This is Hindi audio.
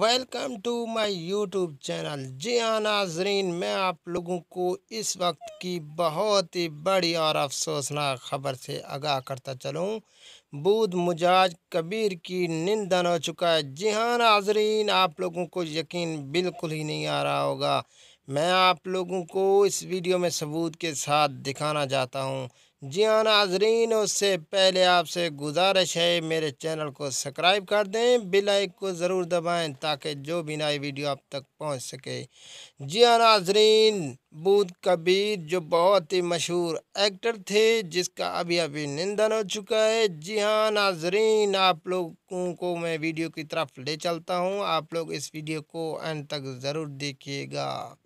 welcome to my YouTube channel जी हाँ नाजरीन मैं आप लोगों को इस वक्त की बहुत ही बड़ी और अफसोसनाक ख़बर से आगाह करता चलूँ बूद मुजाज कबीर की निंदन हो चुका है जी हाँ नाजरीन आप लोगों को यकीन बिल्कुल ही नहीं आ रहा होगा मैं आप लोगों को इस वीडियो में सबूत के साथ दिखाना चाहता हूँ जी हाँ नाजरीन उससे पहले आपसे गुजारिश है मेरे चैनल को सब्सक्राइब कर दें बिल आइक को ज़रूर दबाएं ताकि जो भी नई वीडियो आप तक पहुंच सके जी हाँ नाजरीन बूद कबीर जो बहुत ही मशहूर एक्टर थे जिसका अभी अभी निंदन हो चुका है जी हाँ नाजरीन आप लोगों को मैं वीडियो की तरफ ले चलता हूँ आप लोग इस वीडियो को एंड तक ज़रूर देखिएगा